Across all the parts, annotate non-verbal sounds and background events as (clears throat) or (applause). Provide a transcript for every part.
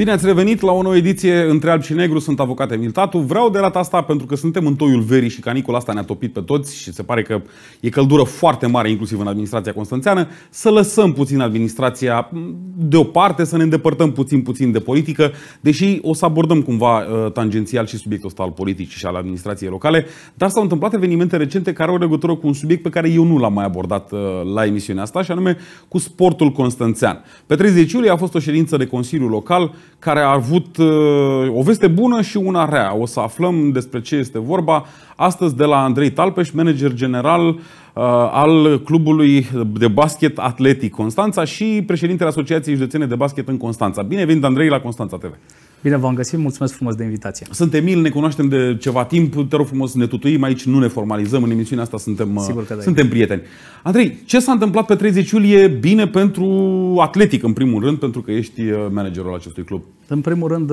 Bine ați revenit la o nouă ediție între alb și negru. Sunt avocat Emil Tatu. Vreau de data asta, pentru că suntem în toiul verii și canicul asta ne-a topit pe toți și se pare că e căldură foarte mare, inclusiv în administrația constanțeană, să lăsăm puțin administrația deoparte, să ne îndepărtăm puțin puțin de politică, deși o să abordăm cumva uh, tangențial și subiectul ăsta al politicii și al administrației locale, dar s-au întâmplat evenimente recente care au legătură cu un subiect pe care eu nu l-am mai abordat uh, la emisiunea asta, și anume cu sportul constanțean. Pe 30 iulie a fost o ședință de Consiliu Local care a avut uh, o veste bună și una rea. O să aflăm despre ce este vorba astăzi de la Andrei Talpeș, manager general Uh, al clubului de basket Atletic Constanța și președintele Asociației Județene de Basket în Constanța. Bine venit, Andrei, la Constanța TV! Bine v-am găsit, mulțumesc frumos de invitație. Suntem Emil, ne cunoaștem de ceva timp, te rog frumos, ne tutuim aici, nu ne formalizăm, în emisiunea asta suntem, uh, Sigur că da, suntem prieteni. Andrei, ce s-a întâmplat pe 30 iulie bine pentru Atletic, în primul rând, pentru că ești uh, managerul acestui club? În primul rând,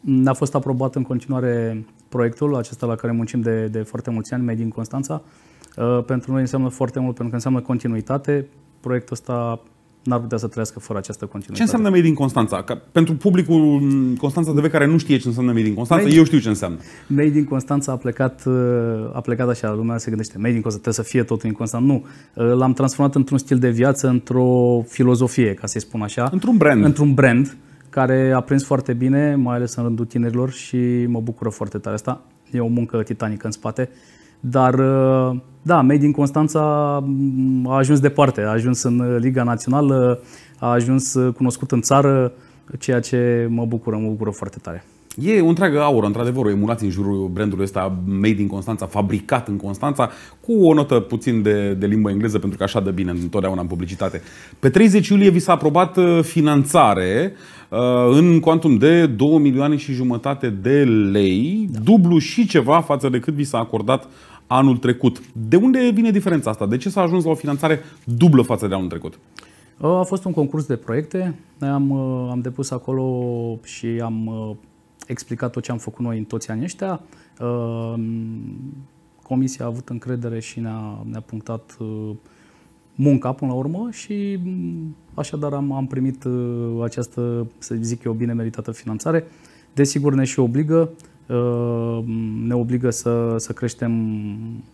ne-a fost aprobat în continuare proiectul acesta la care muncim de, de foarte mulți ani, Made in Constanța, Uh, pentru noi înseamnă foarte mult, pentru că înseamnă continuitate. Proiectul ăsta n-ar putea să trăiască fără această continuitate. Ce înseamnă Made in Constanța? Că pentru publicul Constanța de care nu știe ce înseamnă Made in Constanța, made, eu știu ce înseamnă. Made in Constanța a plecat, uh, a plecat așa, lumea se gândește, Made in Constanța, trebuie să fie totul în Constanța. Nu, uh, l-am transformat într-un stil de viață, într-o filozofie, ca să-i spun așa. Într-un brand. Într-un brand care a prins foarte bine, mai ales în rândul tinerilor și mă bucură foarte tare asta. E o muncă titanică în spate dar, uh, da, Made in Constanța mm, a ajuns departe, a ajuns în Liga Națională, a ajuns uh, cunoscut în țară, ceea ce mă bucură, mă bucură foarte tare. E o întreagă aură, într-adevăr, o emulație în jurul brandului ăsta made in Constanța, fabricat în Constanța, cu o notă puțin de, de limbă engleză, pentru că așa de bine întotdeauna în publicitate. Pe 30 iulie vi s-a aprobat uh, finanțare uh, în quantum de 2 milioane și jumătate de lei, da. dublu și ceva față de cât vi s-a acordat anul trecut. De unde vine diferența asta? De ce s-a ajuns la o finanțare dublă față de anul trecut? Ă, a fost un concurs de proiecte. Noi am, ă, am depus acolo și am ă, explicat tot ce am făcut noi în toți anii ăștia. Comisia a avut încredere și ne-a, ne-a punctat munca până la urmă și așadar am, am primit această, să zic eu, bine meritată finanțare. Desigur ne și obligă Uh, ne obligă să, să creștem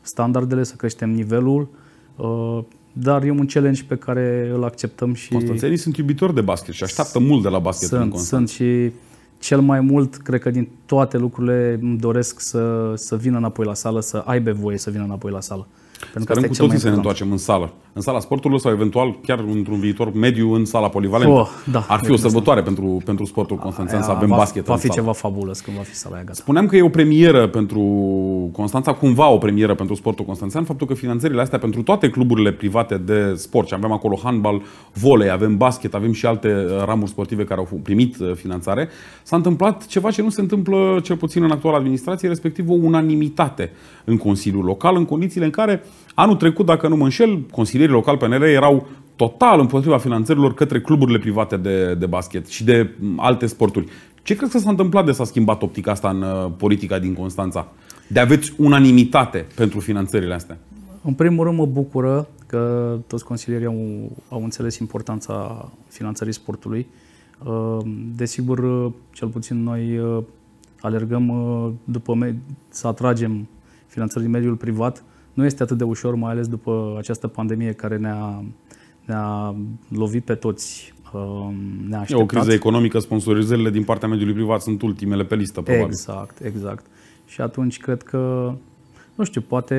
standardele, să creștem nivelul, uh, dar e un challenge pe care îl acceptăm și... Constanțenii sunt iubitori de basket și așteaptă mult de la basket sunt, în Constanța. Sunt și cel mai mult, cred că din toate lucrurile îmi doresc să, să vină înapoi la sală, să aibă voie să vină înapoi la sală. Pentru Sperăm cu toții să ne întoarcem în sală. În sala sportului sau eventual chiar într-un viitor mediu în sala polivalentă. Oh, da, Ar fi o sărbătoare pentru, pentru sportul Constanțean să avem va, basket Va fi sală. ceva fabulos când va fi sala aia gata. Spuneam că e o premieră pentru Constanța, cumva o premieră pentru sportul Constanțean, faptul că finanțările astea pentru toate cluburile private de sport, și avem acolo handbal, volei, avem basket, avem și alte uh, ramuri sportive care au primit uh, finanțare, s-a întâmplat ceva ce nu se întâmplă cel puțin în actuala administrație, respectiv o unanimitate în Consiliul Local, în condițiile în care Anul trecut, dacă nu mă înșel, consilierii locali PNL erau total împotriva finanțărilor către cluburile private de, de basket și de alte sporturi. Ce crezi că s-a întâmplat de s-a schimbat optica asta în uh, politica din Constanța? De aveți unanimitate pentru finanțările astea? În primul rând mă bucură că toți consilierii au, au înțeles importanța finanțării sportului. Uh, desigur, uh, cel puțin noi alergăm după să atragem finanțări din mediul privat, nu este atât de ușor, mai ales după această pandemie care ne-a, ne-a lovit pe toți um, ne-a E o criză economică, sponsorizările din partea mediului privat sunt ultimele pe listă, probabil. Exact, exact. Și atunci cred că, nu știu, poate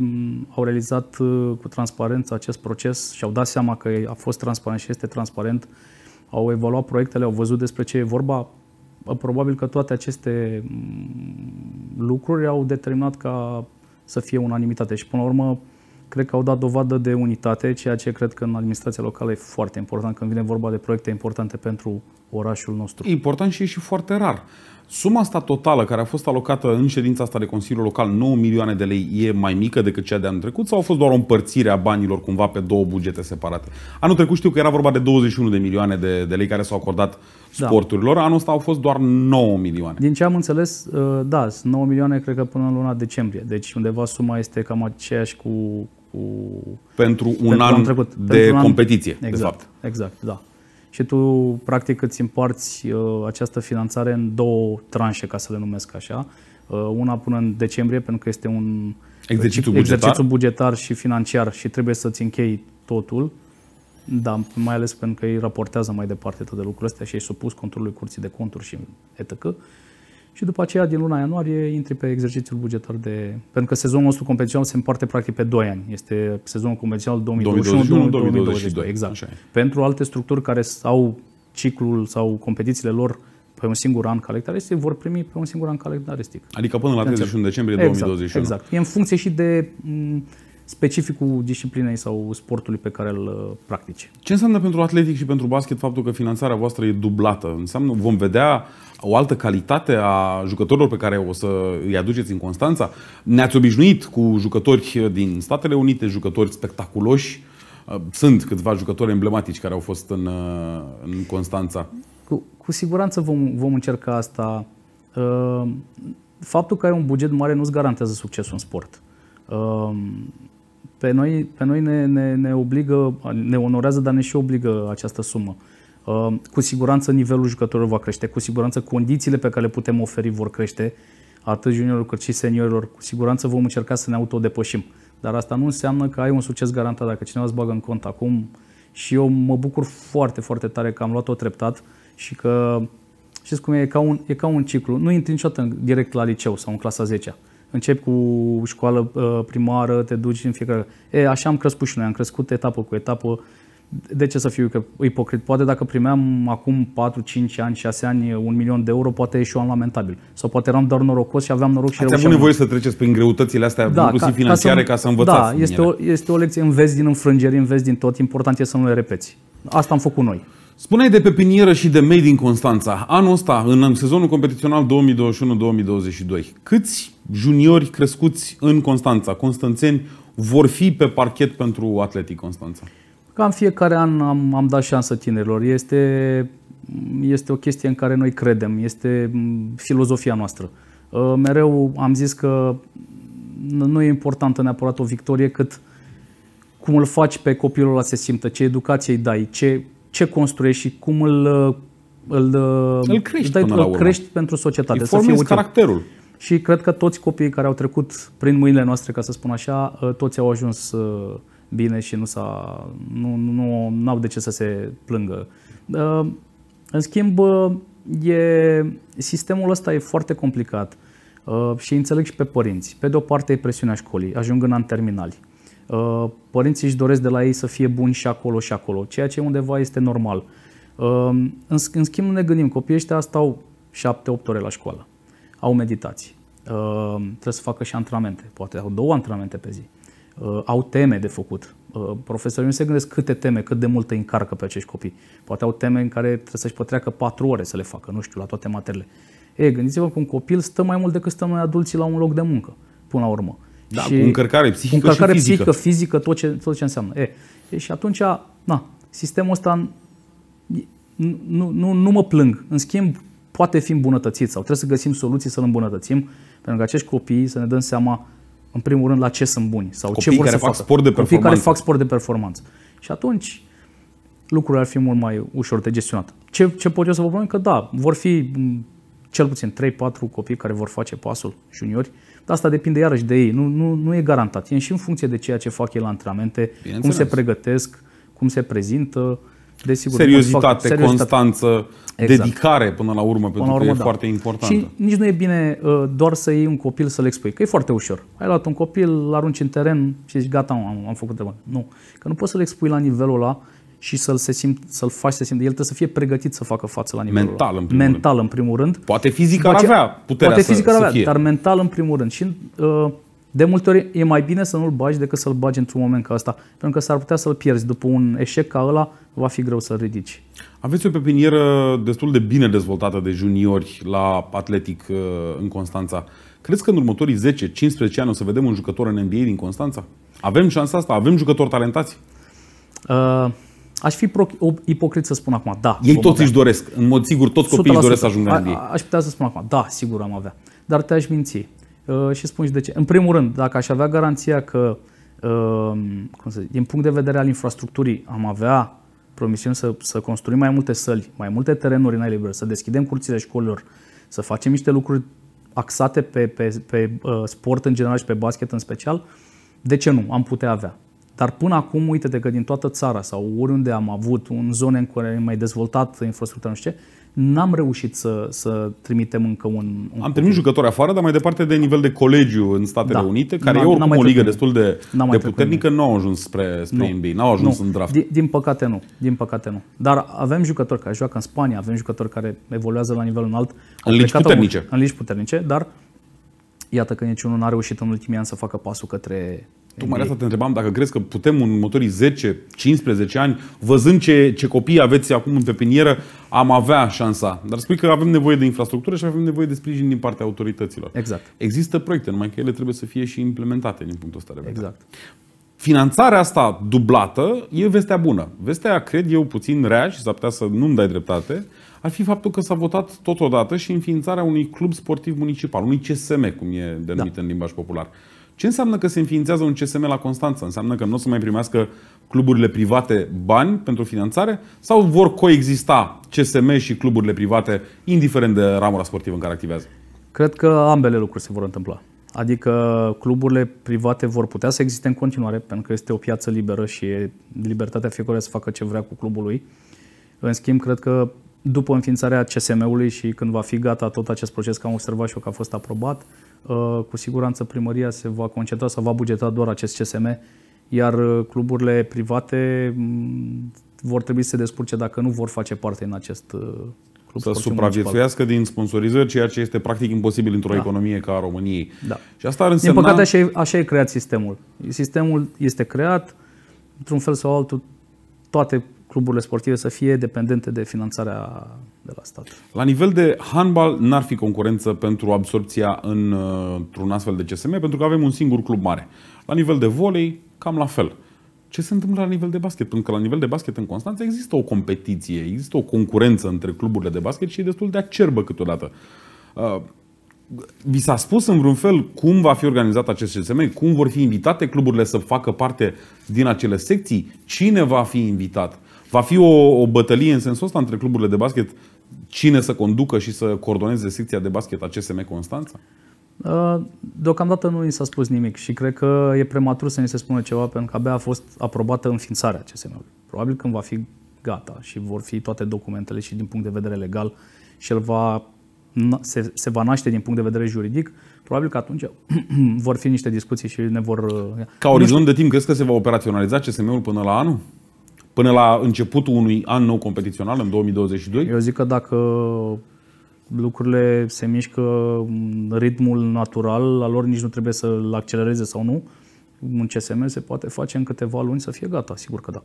mm, au realizat uh, cu transparență acest proces și au dat seama că a fost transparent și este transparent, au evaluat proiectele, au văzut despre ce e vorba. Probabil că toate aceste mm, lucruri au determinat ca să fie unanimitate. Și până la urmă, cred că au dat dovadă de unitate, ceea ce cred că în administrația locală e foarte important când vine vorba de proiecte importante pentru orașul nostru. Important și e și foarte rar. Suma asta totală care a fost alocată în ședința asta de consiliu Local, 9 milioane de lei, e mai mică decât cea de anul trecut sau a fost doar o împărțire a banilor cumva pe două bugete separate? Anul trecut știu că era vorba de 21 de milioane de, de lei care s-au acordat da. sporturilor, da. anul ăsta au fost doar 9 milioane. Din ce am înțeles, uh, da, 9 milioane cred că până în luna decembrie, deci undeva suma este cam aceeași cu... cu... Pentru un pentru an trecut. de pentru competiție, an... competiție, exact, de fapt. Exact, da și tu practic îți împarți uh, această finanțare în două tranșe, ca să le numesc așa. Uh, una până în decembrie, pentru că este un exercițiu bugetar, exercițiu bugetar și financiar și trebuie să-ți închei totul. Da, mai ales pentru că îi raportează mai departe toate lucrurile astea și ești supus controlului curții de conturi și etc și după aceea din luna ianuarie intri pe exercițiul bugetar de... Pentru că sezonul nostru competițional se împarte practic pe 2 ani. Este sezonul competițional 2021-2022. Exact. Așa. Pentru alte structuri care au ciclul sau competițiile lor pe un singur an calendaristic, vor primi pe un singur an calendaristic. Adică până la 31 decembrie exact, 2021. Exact. E în funcție și de specificul disciplinei sau sportului pe care îl uh, practici. Ce înseamnă pentru atletic și pentru basket faptul că finanțarea voastră e dublată? Înseamnă vom vedea o altă calitate a jucătorilor pe care o să îi aduceți în Constanța? Ne-ați obișnuit cu jucători din Statele Unite, jucători spectaculoși. Uh, sunt câțiva jucători emblematici care au fost în, uh, în Constanța. Cu, cu siguranță vom, vom încerca asta. Faptul că ai un buget mare nu-ți garantează succesul în sport. Pe noi, pe noi ne, ne, ne obligă, ne onorează, dar ne și obligă această sumă. Uh, cu siguranță nivelul jucătorilor va crește, cu siguranță condițiile pe care le putem oferi vor crește, atât juniorilor cât și seniorilor. Cu siguranță vom încerca să ne autodepășim. Dar asta nu înseamnă că ai un succes garantat. Dacă cineva îți bagă în cont acum, și eu mă bucur foarte, foarte tare că am luat-o treptat și că, știți cum e, e ca un, e ca un ciclu. Nu intri niciodată direct la liceu sau în clasa 10 începi cu școală uh, primară, te duci în fiecare... E, așa am crescut și noi, am crescut etapă cu etapă. De ce să fiu ipocrit? Poate dacă primeam acum 4, 5 ani, 6 ani un milion de euro, poate un lamentabil. Sau poate eram doar norocos și aveam noroc și Ați avut nevoie să treceți prin greutățile astea, da, inclusiv ca, financiare, ca să, ca să învățați. Da, este o, este o lecție, înveți din înfrângeri, înveți din tot, important e să nu le repeți. Asta am făcut noi. Spuneai de pepinieră și de made din Constanța. Anul ăsta, în sezonul competițional 2021-2022, câți juniori crescuți în Constanța, constanțeni, vor fi pe parchet pentru Atletic Constanța? Cam fiecare an am, am dat șansă tinerilor. Este, este o chestie în care noi credem, este filozofia noastră. Uh, mereu am zis că nu e importantă neapărat o victorie, cât cum îl faci pe copilul ăla să se simtă, ce educație îi dai, ce ce construiești și cum îl, îl, îl crești, dai, până îl la urmă. crești pentru societate. Îi să fie caracterul. Și cred că toți copiii care au trecut prin mâinile noastre, ca să spun așa, ă, toți au ajuns ă, bine și nu, s-a, nu, nu, nu au de ce să se plângă. Ă, în schimb, e, sistemul ăsta e foarte complicat și înțeleg și pe părinți. Pe de o parte e presiunea școlii, ajung în an terminali. Uh, părinții își doresc de la ei să fie buni și acolo și acolo, ceea ce undeva este normal. Um, în schimb, ne gândim, copiii ăștia stau 7-8 ore la școală, au meditații, uh, trebuie să facă și antrenamente, poate au două antrenamente pe zi, uh, au teme de făcut. Profesorii nu se gândesc câte teme, cât de mult îi încarcă pe acești copii. Poate au teme în care trebuie să-și pătreacă 4 ore să le facă, nu știu, la toate materiile. Ei, gândiți-vă că un copil stă mai mult decât stăm noi adulții la un loc de muncă, până la urmă. Da, și cu încărcare psihică cu încărcare și fizică. psihică, fizică, tot ce, tot ce înseamnă. E, e, și atunci, na, sistemul ăsta nu, nu, nu mă plâng. În schimb, poate fi îmbunătățit sau trebuie să găsim soluții să-l îmbunătățim, pentru că acești copii să ne dăm seama, în primul rând, la ce sunt buni sau copii ce vor care să fac facă. sport de performanță. Copii care fac sport de performanță. Și atunci, lucrurile ar fi mult mai ușor de gestionat. Ce, ce pot eu să vă spun? Că da, vor fi mm, cel puțin 3-4 copii care vor face pasul juniori, dar asta depinde iarăși de ei. Nu, nu, nu e garantat. E și în funcție de ceea ce fac ei la antrenamente, cum se pregătesc, cum se prezintă. Desigur, seriozitate, fac, constanță, exact. dedicare până la urmă, pentru la urmă, că e da. foarte important. Și nici nu e bine uh, doar să iei un copil să-l expui, că e foarte ușor. Ai luat un copil, l arunci în teren și zici gata, am, am făcut treaba. Nu, că nu poți să-l expui la nivelul ăla și să-l, se simt, să-l faci să simtă. El trebuie să fie pregătit să facă față la nivelul Mental, ăla. în primul mental, rând. în primul rând. Poate fizic ar avea puterea Poate fizic ar avea, fie. dar mental, în primul rând. Și uh, de multe ori e mai bine să nu-l bagi decât să-l bagi într-un moment ca asta, pentru că s-ar putea să-l pierzi. După un eșec ca ăla, va fi greu să-l ridici. Aveți o pepinieră destul de bine dezvoltată de juniori la Atletic uh, în Constanța. Crezi că în următorii 10-15 ani o să vedem un jucător în NBA din Constanța? Avem șansa asta? Avem jucători talentați? Uh, Aș fi pro, ipocrit să spun acum, da. Ei toți își doresc, în mod sigur, toți copiii își doresc să ajungă în NBA. Aș putea să spun acum, da, sigur am avea. Dar te-aș minți. Uh, și spun și de ce. În primul rând, dacă aș avea garanția că, uh, cum să zic, din punct de vedere al infrastructurii, am avea promisiuni să, să construim mai multe săli, mai multe terenuri în aer liber, să deschidem curțile școlilor, să facem niște lucruri axate pe, pe, pe uh, sport în general și pe basket în special, de ce nu? Am putea avea. Dar până acum, uite-te că din toată țara sau oriunde am avut, în zone în care am mai dezvoltat infrastructura, nu știu ce, n-am reușit să, să trimitem încă un, un Am trimis jucători afară, dar mai departe de nivel de colegiu în Statele da. Unite, care n-am, e oricum o ligă destul de, de puternică, nu au ajuns spre, spre nu. NBA, n-au ajuns nu. în draft. Din, din păcate nu, din păcate nu. Dar avem jucători care joacă în Spania, avem jucători care evoluează la nivel înalt. În ligi puternice. În ligi puternice, dar iată că niciunul n-a reușit în ultimii ani să facă pasul către Tocmai asta te întrebam dacă crezi că putem în următorii 10-15 ani, văzând ce, ce copii aveți acum în pepinieră, am avea șansa. Dar spui că avem nevoie de infrastructură și avem nevoie de sprijin din partea autorităților. Exact. Există proiecte, numai că ele trebuie să fie și implementate din punctul ăsta de vedere. Exact. Finanțarea asta dublată e vestea bună. Vestea, cred eu, puțin rea și s-ar putea să nu-mi dai dreptate, ar fi faptul că s-a votat totodată și înființarea unui club sportiv municipal, unui CSM, cum e denumit da. în limbaj popular. Ce înseamnă că se înființează un CSM la Constanța? Înseamnă că nu o să mai primească cluburile private bani pentru finanțare? Sau vor coexista CSM și cluburile private, indiferent de ramura sportivă în care activează? Cred că ambele lucruri se vor întâmpla. Adică cluburile private vor putea să existe în continuare, pentru că este o piață liberă și e libertatea fiecare să facă ce vrea cu clubul lui. În schimb, cred că după înființarea CSM-ului și când va fi gata tot acest proces, că am observat și eu că a fost aprobat, uh, cu siguranță primăria se va concentra sau va bugeta doar acest CSM, iar uh, cluburile private mm, vor trebui să se descurce dacă nu vor face parte în acest uh, club. Să supraviețuiască din sponsorizări, ceea ce este practic imposibil într-o da. economie ca a României. Da. Și asta ar însemna... Din păcate așa e, așa e creat sistemul. Sistemul este creat, într-un fel sau altul, toate cluburile sportive să fie dependente de finanțarea de la stat. La nivel de handbal n-ar fi concurență pentru absorpția în, uh, într-un astfel de CSM pentru că avem un singur club mare. La nivel de volei, cam la fel. Ce se întâmplă la nivel de basket? Pentru că la nivel de basket în Constanța există o competiție, există o concurență între cluburile de basket și e destul de acerbă câteodată. Uh, vi s-a spus în vreun fel cum va fi organizat acest CSM, cum vor fi invitate cluburile să facă parte din acele secții, cine va fi invitat. Va fi o, o bătălie în sensul ăsta între cluburile de basket? Cine să conducă și să coordoneze secția de basket a CSM Constanța? Uh, deocamdată nu i s-a spus nimic și cred că e prematur să ni se spună ceva pentru că abia a fost aprobată înființarea CSM-ului. Probabil când va fi gata și vor fi toate documentele și din punct de vedere legal și el va, se, se va naște din punct de vedere juridic, probabil că atunci (clears throat) vor fi niște discuții și ne vor... Uh, Ca orizont de timp, crezi că se va operaționaliza CSM-ul până la anul? până la începutul unui an nou competițional, în 2022? Eu zic că dacă lucrurile se mișcă în ritmul natural, la lor nici nu trebuie să-l accelereze sau nu, un CSM se poate face în câteva luni să fie gata, sigur că da.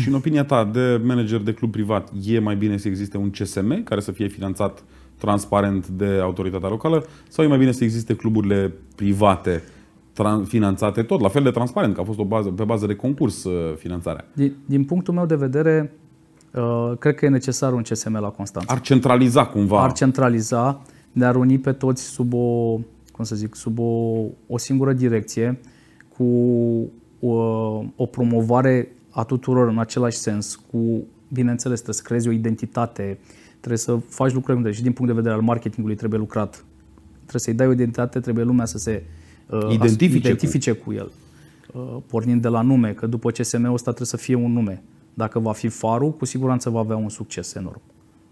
Și în opinia ta, de manager de club privat, e mai bine să existe un CSM care să fie finanțat transparent de autoritatea locală sau e mai bine să existe cluburile private finanțate tot, la fel de transparent, că a fost o bază, pe bază de concurs uh, finanțarea. Din, din punctul meu de vedere, uh, cred că e necesar un CSM la Constanța. Ar centraliza cumva. Ar centraliza, ne-ar uni pe toți sub o, cum să zic, sub o, o singură direcție, cu o, uh, o promovare a tuturor în același sens, cu, bineînțeles, trebuie să crezi o identitate, trebuie să faci lucruri și din punct de vedere al marketingului trebuie lucrat. Trebuie să-i dai o identitate, trebuie lumea să se identifice, uh, identifice cu. cu el. Uh, pornind de la nume, că după CSM-ul ăsta trebuie să fie un nume. Dacă va fi farul, cu siguranță va avea un succes enorm.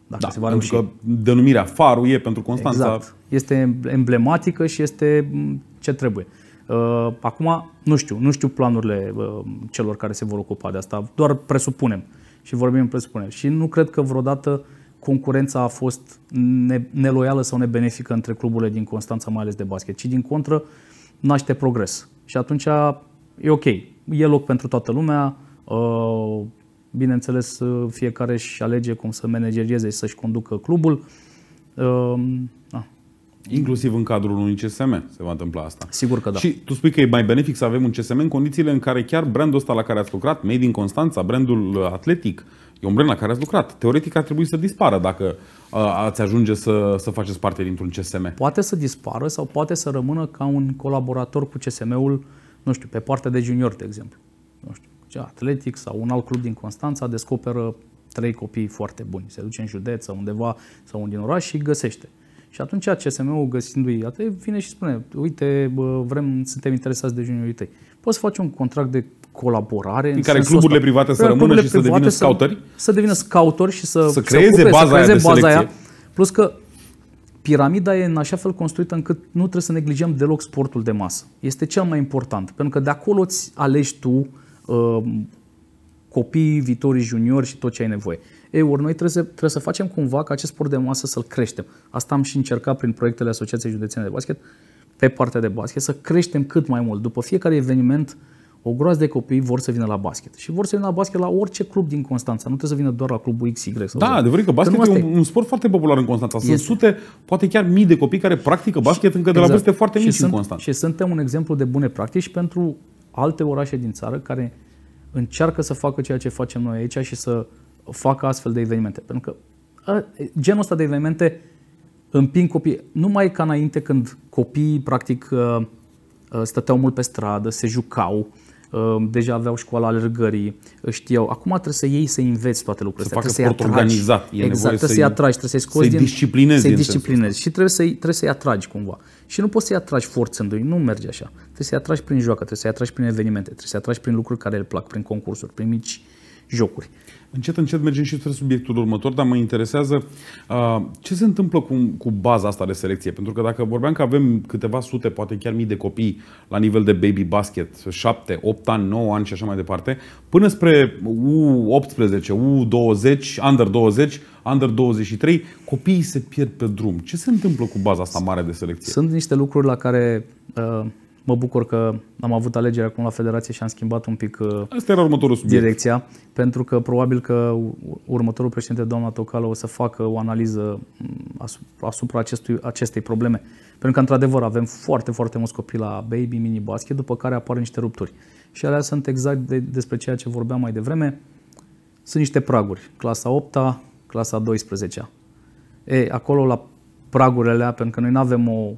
Dacă da, se va pentru reuși. că denumirea farul e pentru Constanța. Exact. Este emblematică și este mm, ce trebuie. Uh, acum, nu știu, nu știu planurile celor care se vor ocupa de asta, doar presupunem și vorbim presupunem. Și nu cred că vreodată concurența a fost ne neloială sau nebenefică între cluburile din Constanța, mai ales de basket, ci din contră, uh, naște progres. Și atunci e ok, e loc pentru toată lumea, uh, bineînțeles uh, fiecare își alege cum să managerieze și să-și conducă clubul. Da. Inclusiv în cadrul unui CSM se va întâmpla asta. Sigur că da. Și tu spui că e mai benefic să avem un CSM în condițiile în care chiar brandul ăsta la care ați lucrat, Made in Constanța, brandul atletic, E o la care ați lucrat. Teoretic ar trebui să dispară dacă ați ajunge să, să faceți parte dintr-un CSM. Poate să dispară sau poate să rămână ca un colaborator cu CSM-ul, nu știu, pe partea de junior, de exemplu. Nu știu, ce atletic sau un alt club din Constanța descoperă trei copii foarte buni. Se duce în județ sau undeva sau un din oraș și găsește. Și atunci CSM-ul găsindu-i vine și spune, uite, vrem, suntem interesați de juniorii tăi. Poți să faci un contract de colaborare. În, în care cluburile private să păi, rămână și să devină scoutări. Să, să devină scoutări și să, să creeze, să ocupe, baza, să creeze aia de baza aia. Plus că piramida e în așa fel construită încât nu trebuie să neglijăm deloc sportul de masă. Este cel mai important, pentru că de acolo îți alegi tu uh, copiii, viitorii juniori și tot ce ai nevoie. Ei, ori noi trebuie să, trebuie să facem cumva ca acest sport de masă să-l creștem. Asta am și încercat prin proiectele Asociației Județene de Basket, pe partea de basket, să creștem cât mai mult. După fiecare eveniment uh, o groază de copii vor să vină la basket. Și vor să vină la basket la orice club din Constanța. Nu trebuie să vină doar la clubul XY. Sau da, adevărat că basket că e un, un sport foarte popular în Constanța. Sunt este. sute, poate chiar mii de copii care practică basket și, încă de exact. la vârste foarte mici și în sunt, Constanța. Și suntem un exemplu de bune practici pentru alte orașe din țară care încearcă să facă ceea ce facem noi aici și să facă astfel de evenimente. Pentru că genul ăsta de evenimente împing copiii. Numai ca înainte când copiii practic ă, ă, stăteau mult pe stradă, se jucau, Ehm, deja aveau școala alergării, știau. Acum trebuie să iei să înveți toate lucrurile să astea. Facă trebuie să-i organizat. E exact, trebuie să-i, să atragi, trebuie să-i scoți să din... disciplinezi. Să-i disciplinezi și trebuie să-i, trebuie să-i atragi cumva. Și nu poți să-i atragi forțându-i, nu merge așa. Trebuie să-i atragi prin joacă, trebuie să-i atragi prin evenimente, trebuie să-i atragi prin lucruri care le plac, prin concursuri, prin mici jocuri. Încet, încet mergem și spre subiectul următor, dar mă interesează uh, ce se întâmplă cu, cu baza asta de selecție. Pentru că dacă vorbeam că avem câteva sute, poate chiar mii de copii la nivel de baby basket, 7, 8 ani, 9 ani și așa mai departe, până spre U18, U20, Under-20, Under-23, copiii se pierd pe drum. Ce se întâmplă cu baza asta mare de selecție? Sunt niște lucruri la care uh, Mă bucur că am avut alegerea acum la Federație și am schimbat un pic uh, Asta era următorul subiect. direcția, pentru că probabil că următorul președinte, doamna Tocală, o să facă o analiză asupra acestui, acestei probleme. Pentru că, într-adevăr, avem foarte, foarte mulți copii la baby, mini basket, după care apar niște rupturi. Și alea sunt exact de, despre ceea ce vorbeam mai devreme. Sunt niște praguri, clasa 8 clasa 12 E, acolo la pragurile alea, pentru că noi nu avem o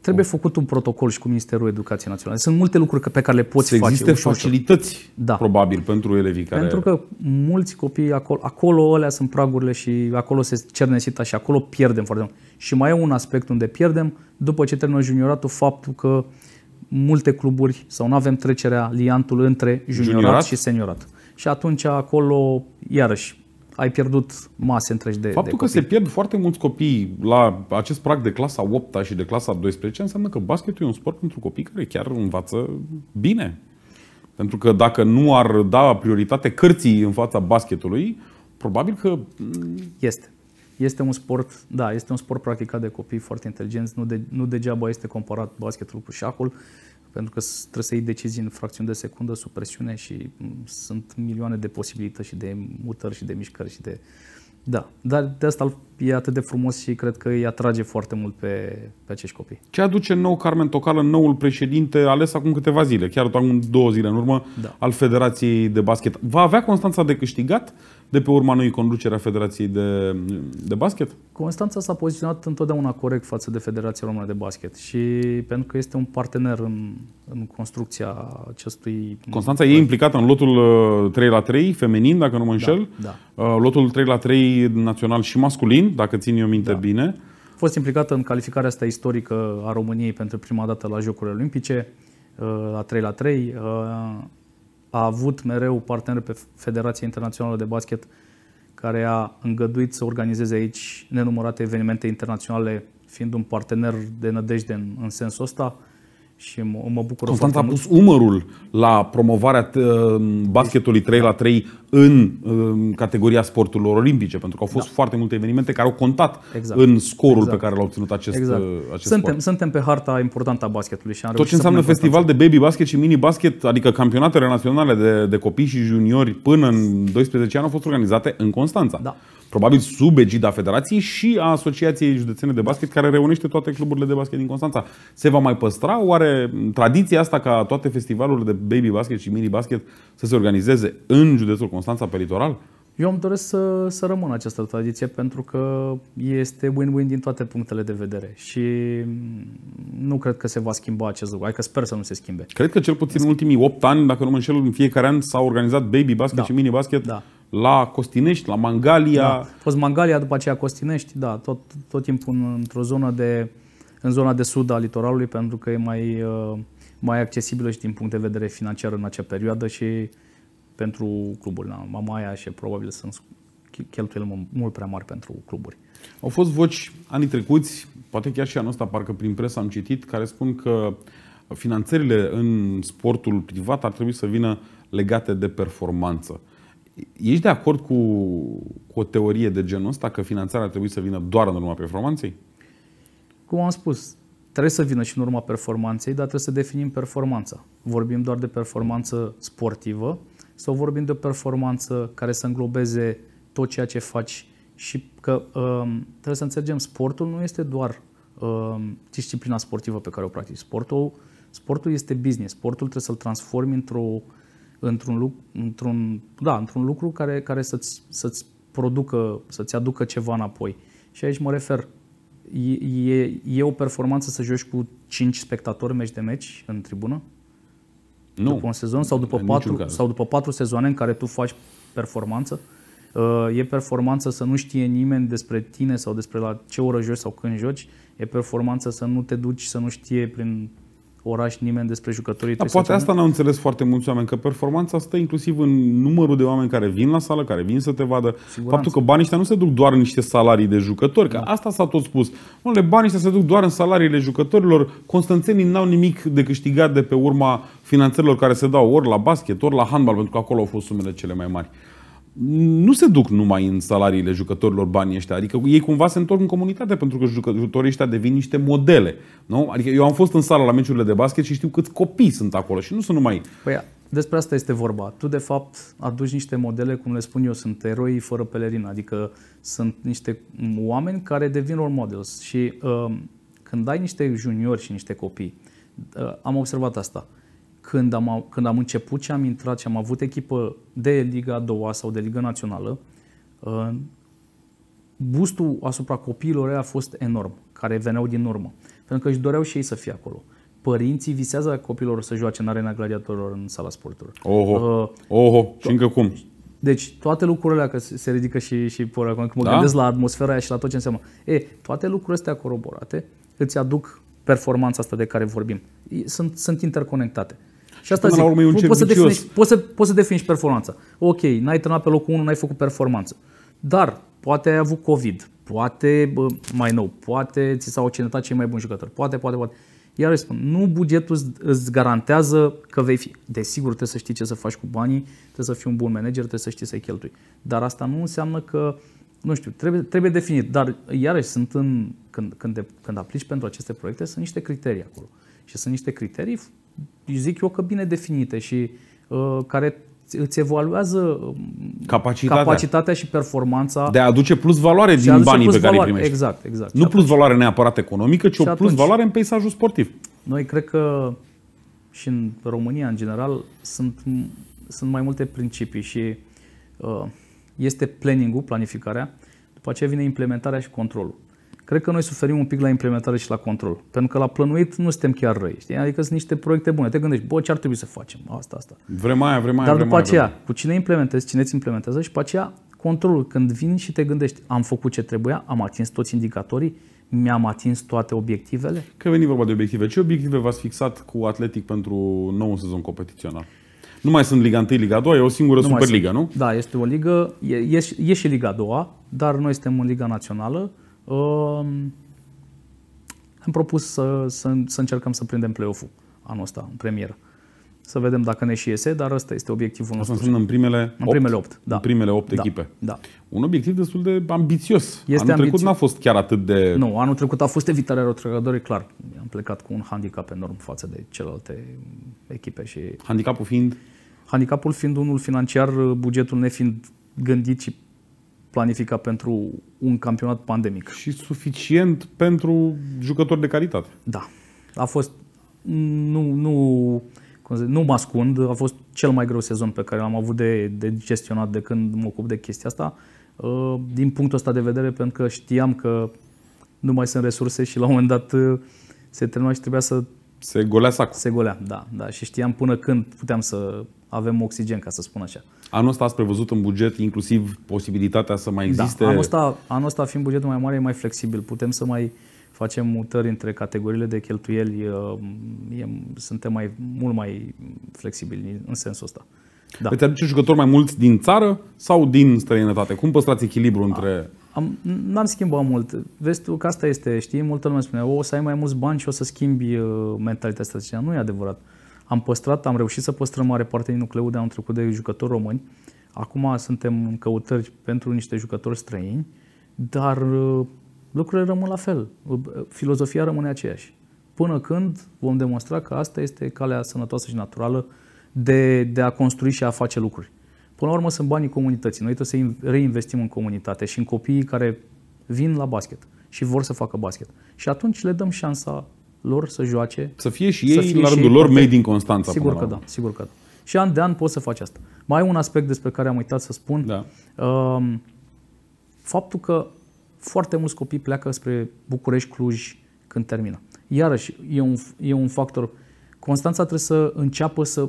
Trebuie făcut un protocol și cu Ministerul Educației Naționale. Sunt multe lucruri pe care le poți face. Există ușor. facilități, da. probabil, pentru elevii care... Pentru că mulți copii, acolo, acolo alea sunt pragurile și acolo se cerne sita și acolo pierdem foarte mult. Și mai e un aspect unde pierdem, după ce termină junioratul, faptul că multe cluburi sau nu avem trecerea liantul între juniorat, juniorat? și seniorat. Și atunci acolo, iarăși, ai pierdut mase întregi de Faptul de copii. că se pierd foarte mulți copii la acest prag de clasa 8 și de clasa 12 înseamnă că basketul e un sport pentru copii care chiar învață bine. Pentru că dacă nu ar da prioritate cărții în fața basketului, probabil că... Mm, este. Este un sport, da, este un sport practicat de copii foarte inteligenți, nu, de, nu degeaba este comparat basketul cu șacul. Uh, pentru că trebuie să iei decizii în fracțiuni de secundă sub presiune și mm, sunt milioane de posibilități și de mutări și de mișcări și de... Da, dar de asta e atât de frumos și cred că îi atrage foarte mult pe, pe acești copii. Ce aduce nou Carmen Tocală, noul președinte ales acum câteva zile, chiar acum două zile în urmă, da. al Federației de Basket? Va avea Constanța de câștigat de pe urma noi conducerea Federației de, de Basket? Constanța s-a poziționat întotdeauna corect față de Federația Română de Basket și pentru că este un partener în, în construcția acestui... Constanța e implicată în lotul 3 uh, la 3 feminin, dacă nu mă da, înșel, da, da. lotul 3 la 3 național și masculin dacă țin eu minte da. bine. A fost implicată în calificarea asta istorică a României pentru prima dată la Jocurile Olimpice, uh, la 3 la 3. Uh, a avut mereu partener pe Federația Internațională de Basket care a îngăduit să organizeze aici nenumărate evenimente internaționale, fiind un partener de nădejde în, în sensul ăsta și mă, mă bucur Constant a pus umărul la promovarea basketului 3 la 3 în, în categoria sporturilor olimpice, pentru că au fost da. foarte multe evenimente care au contat exact. în scorul exact. pe care l-au obținut acest, exact. Uh, acest suntem, sport. Suntem pe harta importantă a basketului. Și am Tot ce înseamnă festival de baby basket și mini basket, adică campionatele naționale de, de copii și juniori până în 12 ani au fost organizate în Constanța. Da probabil sub egida Federației și a Asociației Județene de Basket, care reunește toate cluburile de basket din Constanța. Se va mai păstra oare tradiția asta ca toate festivalurile de baby basket și mini basket să se organizeze în județul Constanța pe litoral? Eu îmi doresc să, să rămână această tradiție pentru că este win-win din toate punctele de vedere și nu cred că se va schimba acest lucru. Adică sper să nu se schimbe. Cred că cel puțin în ultimii 8 ani, dacă nu mă înșel, în fiecare an s-au organizat baby basket da. și mini basket da la Costinești, la Mangalia. Da. A fost Mangalia, după aceea Costinești, da, tot, tot timpul într-o zonă de, în zona de sud a litoralului, pentru că e mai, uh, mai accesibilă și din punct de vedere financiar în acea perioadă și pentru cluburi. Da, Mamaia și probabil sunt cheltuieli mult prea mari pentru cluburi. Au fost voci anii trecuți, poate chiar și anul ăsta, parcă prin presă am citit, care spun că finanțările în sportul privat ar trebui să vină legate de performanță. Ești de acord cu, cu o teorie de genul ăsta că finanțarea ar trebui să vină doar în urma performanței? Cum am spus, trebuie să vină și în urma performanței, dar trebuie să definim performanța. Vorbim doar de performanță sportivă sau vorbim de o performanță care să înglobeze tot ceea ce faci și că um, trebuie să înțelegem, sportul nu este doar um, disciplina sportivă pe care o practici. Sportul, sportul este business, sportul trebuie să-l transformi într-o într-un lucru, într-un, da, într-un lucru care, care să-ți, să-ți producă, să-ți aducă ceva înapoi. Și aici mă refer, e, e, e o performanță să joci cu 5 spectatori meci de meci în tribună? Nu. După un sezon sau după, patru, sau după patru sezoane în care tu faci performanță? Uh, e performanță să nu știe nimeni despre tine sau despre la ce oră joci sau când joci. E performanță să nu te duci, să nu știe prin oraș nimeni despre jucătorii. Da, poate asta n-au înțeles foarte mulți oameni, că performanța stă inclusiv în numărul de oameni care vin la sală, care vin să te vadă. Siguranță. Faptul că banii ăștia nu se duc doar în niște salarii de jucători, că da. asta s-a tot spus. Unele banii ăștia se duc doar în salariile jucătorilor. Constanțenii n-au nimic de câștigat de pe urma finanțărilor care se dau ori la basket, ori la handbal, pentru că acolo au fost sumele cele mai mari nu se duc numai în salariile jucătorilor banii ăștia. Adică ei cumva se întorc în comunitate pentru că jucătorii ăștia devin niște modele. Nu? Adică eu am fost în sală la meciurile de basket și știu câți copii sunt acolo și nu sunt numai... Păi despre asta este vorba. Tu, de fapt, aduci niște modele, cum le spun eu, sunt eroi fără pelerină. Adică sunt niște oameni care devin role models. Și uh, când ai niște juniori și niște copii, uh, am observat asta. Uh, când am, când am început și am intrat și am avut echipă de Liga a doua sau de Liga Națională, uh, bustul asupra copiilor a fost enorm, care veneau din urmă, pentru că își doreau și ei să fie acolo. Părinții visează copilor să joace în arena gladiatorilor în sala sporturilor. Oho, uh, oho, și încă cum. Deci toate lucrurile că se ridică și, și por acum, când mă da? gândesc la atmosfera aia și la tot ce înseamnă. E, toate lucrurile astea coroborate îți aduc performanța asta de care vorbim. Sunt, sunt interconectate. Și asta zic, la urmă e un poți, să definiști, poți, să, poți să definiști performanța. Ok, n-ai terminat pe locul 1, n-ai făcut performanță. Dar poate ai avut COVID, poate bă, mai nou, poate ți s-au ocenetat cei mai buni jucători, poate, poate, poate. Iar spun, nu bugetul îți garantează că vei fi. Desigur, trebuie să știi ce să faci cu banii, trebuie să fii un bun manager, trebuie să știi să-i cheltui. Dar asta nu înseamnă că, nu știu, trebuie, trebuie definit. Dar, iarăși, sunt în, când, când, de, când aplici pentru aceste proiecte, sunt niște criterii acolo. Și sunt niște criterii zic eu că bine definite și uh, care îți evaluează um, capacitatea. capacitatea și performanța. De a aduce plus valoare din banii pe care îi primești. Exact, exact. Nu plus valoare neapărat economică, ci și o plus atunci, valoare în peisajul sportiv. Noi cred că și în România, în general, sunt, sunt mai multe principii și uh, este planning-ul, planificarea, după aceea vine implementarea și controlul. Cred că noi suferim un pic la implementare și la control. Pentru că la plănuit nu suntem chiar răi. Știi? Adică sunt niște proiecte bune. Te gândești, bă, ce ar trebui să facem? Asta, asta. Vrem aia, vrem aia, Dar după aceea, vrem. cu cine implementezi, cine îți implementează și după aceea controlul. Când vin și te gândești, am făcut ce trebuia, am atins toți indicatorii, mi-am atins toate obiectivele? Că veni vorba de obiective. Ce obiective v-ați fixat cu Atletic pentru nou sezon competițional? Nu mai sunt Liga 1, Liga 2, e o singură superliga, nu? Da, este o ligă, e, e, e și Liga 2, dar noi suntem în Liga Națională am propus să, să, să încercăm să prindem play-off-ul anul ăsta, în premieră. Să vedem dacă ne și iese, dar ăsta este obiectivul nostru. Asta în primele 8, în primele 8, da. în primele 8 da. echipe. Da. Un obiectiv destul de ambițios. Este anul ambițio. trecut n-a fost chiar atât de... Nu, anul trecut a fost evitarea retrogradării, clar. Am plecat cu un handicap enorm față de celelalte echipe. și Handicapul fiind? Handicapul fiind unul financiar, bugetul nefiind gândit și planifica pentru un campionat pandemic. Și suficient pentru jucători de calitate. Da. A fost, nu, nu, cum zic, nu mă ascund, a fost cel mai greu sezon pe care l-am avut de, de gestionat de când mă ocup de chestia asta. Uh, din punctul ăsta de vedere, pentru că știam că nu mai sunt resurse și la un moment dat uh, se termina și trebuia să... Se golea sacul. Se golea, da, da. Și știam până când puteam să avem oxigen, ca să spun așa. Anul ăsta ați prevăzut în buget inclusiv posibilitatea să mai da, existe... Da, anul ăsta, anul ăsta fiind bugetul mai mare, e mai flexibil. Putem să mai facem mutări între categoriile de cheltuieli. Uh, e, suntem mai, mult mai flexibili în sensul ăsta. Da. Veți deci aduce jucători mai mulți din țară sau din străinătate? Cum păstrați echilibru între... Am, n-am schimbat mult. Vezi tu că asta este, știi, multă lume spune, o, o să ai mai mulți bani și o să schimbi uh, mentalitatea strategică. Nu e adevărat. Uh, am păstrat, am reușit să păstrăm mare parte din nucleul de anul trecut de jucători români. Acum suntem în căutări pentru niște jucători străini, dar uh, lucrurile rămân la fel. Uh, filozofia rămâne aceeași. Până când vom demonstra că asta este calea sănătoasă și naturală de, de a construi și a face lucruri. Până la urmă sunt banii comunității. Noi trebuie să reinvestim în comunitate și în copiii care vin la basket și vor să facă basket. Și atunci le dăm șansa lor să joace. Să fie și ei, fie la rândul lor, made din Constanța. Sigur că da, sigur că da. Și an de an poți să faci asta. Mai e un aspect despre care am uitat să spun. Da. Um, faptul că foarte mulți copii pleacă spre București, Cluj când termină. Iarăși, e un, e un factor. Constanța trebuie să înceapă să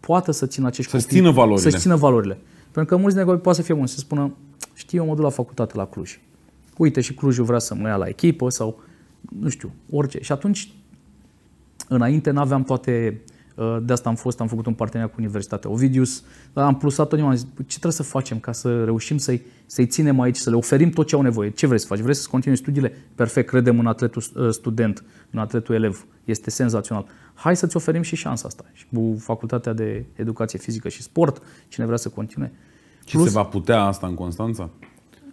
poată să țină acești să copii. Țină valorile. Să țină valorile. Pentru că mulți dintre copii poate să fie buni, să spună, știu eu mă duc la facultate la Cluj. Uite, și Clujul vrea să mă ia la echipă sau nu știu, orice. Și atunci, înainte n-aveam toate, uh, de asta am fost, am făcut un parteneriat cu Universitatea Ovidius, am plusat tot, am zis, ce trebuie să facem ca să reușim să-i, să-i ținem aici, să le oferim tot ce au nevoie. Ce vrei să faci? Vrei să continui studiile? Perfect, credem în atletul uh, student, în atletul elev. Este senzațional. Hai să-ți oferim și șansa asta. Și cu Facultatea de Educație Fizică și Sport, cine vrea să continue. Și Plus, se va putea asta în Constanța?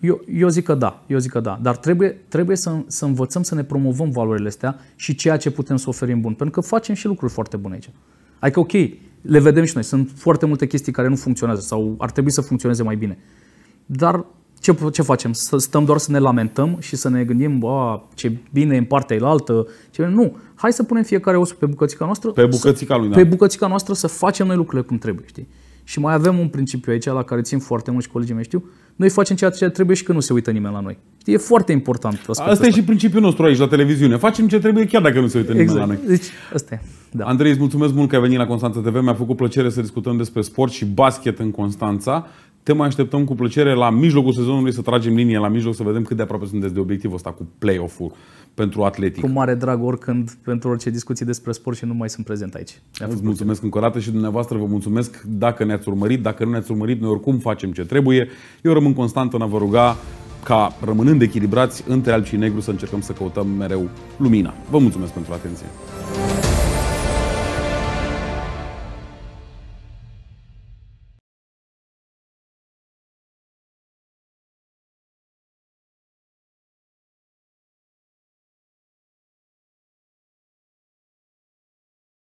Eu, eu zic că da, eu zic că da, dar trebuie, trebuie să, să învățăm să ne promovăm valorile astea și ceea ce putem să oferim bun, pentru că facem și lucruri foarte bune aici. Adică, ok, le vedem și noi, sunt foarte multe chestii care nu funcționează sau ar trebui să funcționeze mai bine, dar ce, ce facem? Să stăm doar să ne lamentăm și să ne gândim, bă, ce bine în partea elaltă. Ce... Nu, hai să punem fiecare osul pe bucățica noastră. Pe bucățica lui, să, da. Pe bucățica noastră să facem noi lucrurile cum trebuie, știi? Și mai avem un principiu aici la care țin foarte mult și colegii mei știu, noi facem ceea ce trebuie și că nu se uită nimeni la noi. Știi, e foarte important. Asta asta e și principiul nostru aici la televiziune. Facem ce trebuie chiar dacă nu se uită nimeni exact. la noi. Deci, asta e. Da. Andrei, îți mulțumesc mult că ai venit la Constanța TV. Mi-a făcut plăcere să discutăm despre sport și basket în Constanța. Te mai așteptăm cu plăcere la mijlocul sezonului să tragem linie la mijloc, să vedem cât de aproape sunteți de obiectivul ăsta cu play-off-ul pentru atletic. Cu mare drag oricând pentru orice discuții despre sport și nu mai sunt prezent aici. Vă mulțumesc încă o dată și dumneavoastră vă mulțumesc dacă ne-ați urmărit, dacă nu ne-ați urmărit, noi oricum facem ce trebuie. Eu rămân constant în a vă ruga ca, rămânând echilibrați, între alb și negru să încercăm să căutăm mereu lumina. Vă mulțumesc pentru atenție!